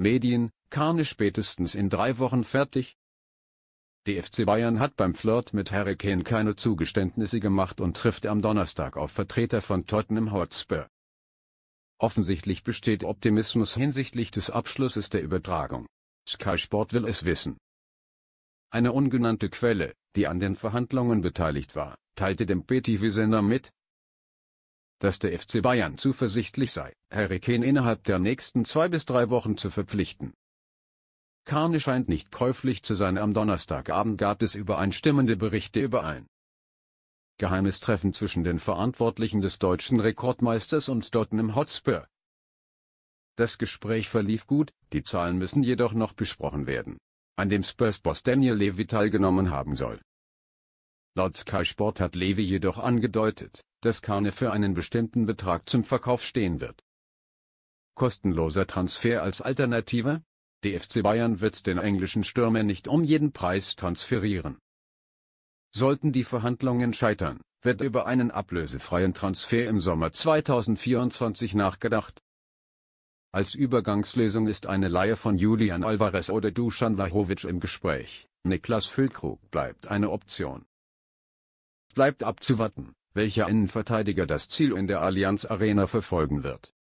Medien, Karne spätestens in drei Wochen fertig? Die FC Bayern hat beim Flirt mit Harry Kane keine Zugeständnisse gemacht und trifft am Donnerstag auf Vertreter von Tottenham Hotspur. Offensichtlich besteht Optimismus hinsichtlich des Abschlusses der Übertragung. Sky Sport will es wissen. Eine ungenannte Quelle, die an den Verhandlungen beteiligt war, teilte dem BTV-Sender mit, dass der FC Bayern zuversichtlich sei, Harry Kane innerhalb der nächsten zwei bis drei Wochen zu verpflichten. Kane scheint nicht käuflich zu sein. Am Donnerstagabend gab es übereinstimmende Berichte über ein geheimes Treffen zwischen den Verantwortlichen des deutschen Rekordmeisters und Tottenham Hotspur. Das Gespräch verlief gut, die Zahlen müssen jedoch noch besprochen werden, an dem Spurs-Boss Daniel Levy teilgenommen haben soll. Laut Sky Sport hat Levy jedoch angedeutet, dass Karne für einen bestimmten Betrag zum Verkauf stehen wird. Kostenloser Transfer als Alternative? Die FC Bayern wird den englischen Stürmer nicht um jeden Preis transferieren. Sollten die Verhandlungen scheitern, wird über einen ablösefreien Transfer im Sommer 2024 nachgedacht. Als Übergangslösung ist eine Leihe von Julian Alvarez oder Dusan Vlahovic im Gespräch. Niklas Füllkrug bleibt eine Option. Bleibt abzuwarten welcher Innenverteidiger das Ziel in der Allianz Arena verfolgen wird